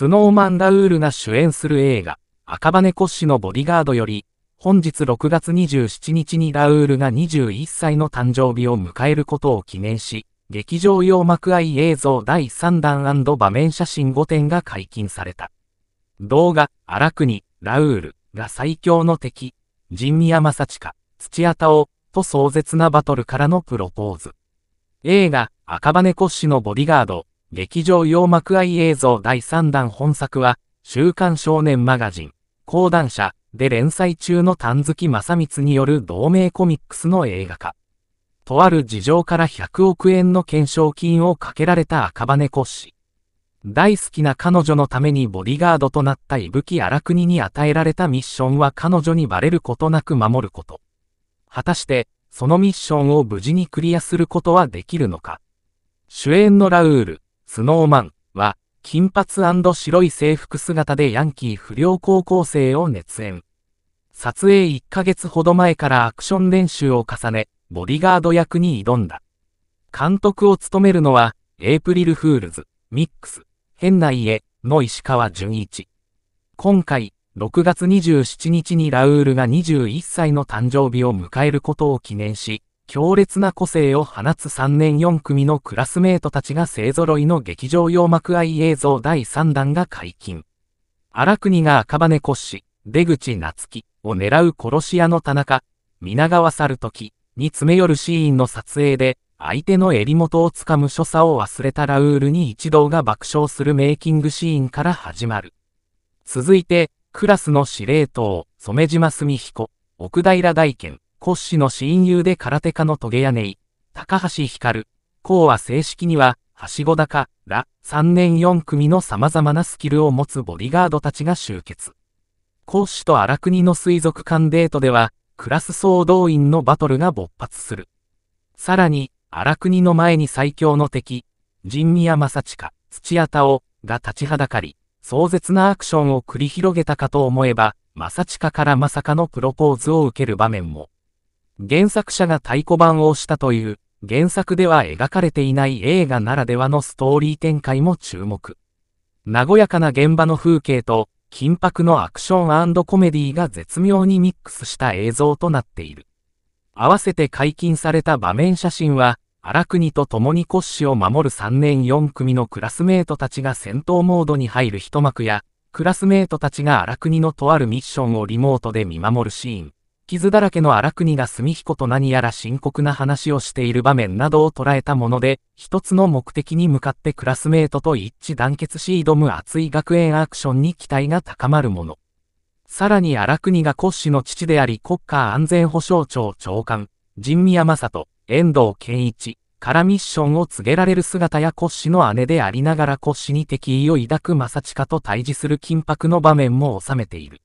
スノーマン・ラウールが主演する映画、赤羽骨子のボディガードより、本日6月27日にラウールが21歳の誕生日を迎えることを記念し、劇場用幕愛映像第3弾場面写真5点が解禁された。動画、荒国、ラウールが最強の敵、神宮正親、土屋太鳳と壮絶なバトルからのプロポーズ。映画、赤羽骨子のボディガード劇場用幕愛映像第3弾本作は、週刊少年マガジン、講談社で連載中の丹月正光による同名コミックスの映画化。とある事情から100億円の懸賞金をかけられた赤羽骨子。大好きな彼女のためにボディガードとなった伊吹荒国に与えられたミッションは彼女にバレることなく守ること。果たして、そのミッションを無事にクリアすることはできるのか。主演のラウール、スノーマンは、金髪白い制服姿でヤンキー不良高校生を熱演。撮影1ヶ月ほど前からアクション練習を重ね、ボディガード役に挑んだ。監督を務めるのは、エイプリルフールズ、ミックス、変な家の石川淳一。今回、6月27日にラウールが21歳の誕生日を迎えることを記念し、強烈な個性を放つ3年4組のクラスメートたちが勢ぞろいの劇場用幕愛映像第3弾が解禁。荒国が赤羽骨子、出口夏樹を狙う殺し屋の田中、皆川猿る時に詰め寄るシーンの撮影で、相手の襟元をつかむ所作を忘れたラウールに一同が爆笑するメイキングシーンから始まる。続いて、クラスの司令塔、染島澄彦、奥平大賢、コシ子の親友で空手家のトゲ屋根井、高橋光、こうは正式には、はしごだか、ら、3年4組の様々なスキルを持つボディガードたちが集結。コシ師と荒国の水族館デートでは、クラス総動員のバトルが勃発する。さらに、荒国の前に最強の敵、神宮正親、土屋太鳳が立ちはだかり、壮絶なアクションを繰り広げたかと思えば、正親からまさかのプロポーズを受ける場面も。原作者が太鼓判をしたという、原作では描かれていない映画ならではのストーリー展開も注目。和やかな現場の風景と、緊迫のアクションコメディが絶妙にミックスした映像となっている。合わせて解禁された場面写真は、荒国と共に骨子を守る3年4組のクラスメートたちが戦闘モードに入る一幕や、クラスメートたちが荒国のとあるミッションをリモートで見守るシーン。傷だらけの荒国が住彦と何やら深刻な話をしている場面などを捉えたもので、一つの目的に向かってクラスメートと一致団結し挑む熱い学園アクションに期待が高まるもの。さらに荒国が骨子の父であり国家安全保障庁長官、神宮正人、遠藤健一からミッションを告げられる姿や骨子の姉でありながら骨子に敵意を抱く正親と対峙する緊迫の場面も収めている。